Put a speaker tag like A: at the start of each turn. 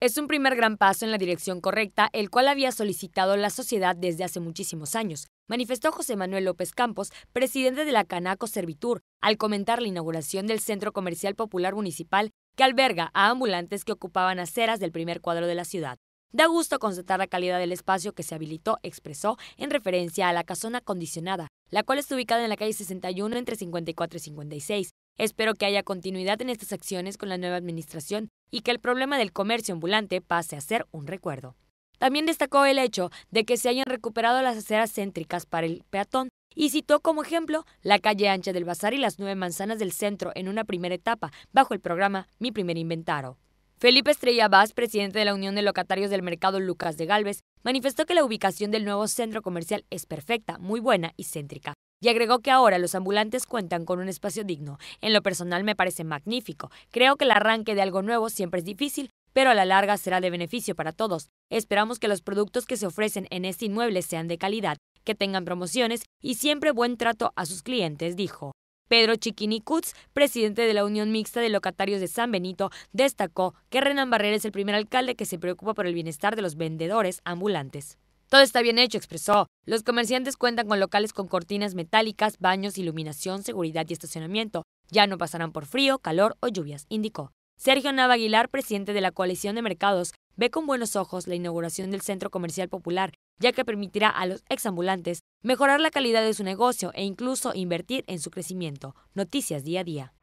A: Es un primer gran paso en la dirección correcta, el cual había solicitado la sociedad desde hace muchísimos años, manifestó José Manuel López Campos, presidente de la Canaco Servitur, al comentar la inauguración del Centro Comercial Popular Municipal que alberga a ambulantes que ocupaban aceras del primer cuadro de la ciudad. Da gusto constatar la calidad del espacio que se habilitó, expresó, en referencia a la casona acondicionada, la cual está ubicada en la calle 61 entre 54 y 56, Espero que haya continuidad en estas acciones con la nueva administración y que el problema del comercio ambulante pase a ser un recuerdo. También destacó el hecho de que se hayan recuperado las aceras céntricas para el peatón y citó como ejemplo la calle ancha del bazar y las nueve manzanas del centro en una primera etapa bajo el programa Mi Primer inventario. Felipe Estrella Vaz, presidente de la Unión de Locatarios del Mercado Lucas de Galvez, manifestó que la ubicación del nuevo centro comercial es perfecta, muy buena y céntrica, y agregó que ahora los ambulantes cuentan con un espacio digno. En lo personal me parece magnífico. Creo que el arranque de algo nuevo siempre es difícil, pero a la larga será de beneficio para todos. Esperamos que los productos que se ofrecen en este inmueble sean de calidad, que tengan promociones y siempre buen trato a sus clientes, dijo. Pedro Chiquini presidente de la Unión Mixta de Locatarios de San Benito, destacó que Renan Barrera es el primer alcalde que se preocupa por el bienestar de los vendedores ambulantes. Todo está bien hecho, expresó. Los comerciantes cuentan con locales con cortinas metálicas, baños, iluminación, seguridad y estacionamiento. Ya no pasarán por frío, calor o lluvias, indicó. Sergio Nava Aguilar, presidente de la Coalición de Mercados, ve con buenos ojos la inauguración del Centro Comercial Popular, ya que permitirá a los exambulantes mejorar la calidad de su negocio e incluso invertir en su crecimiento. Noticias día a día.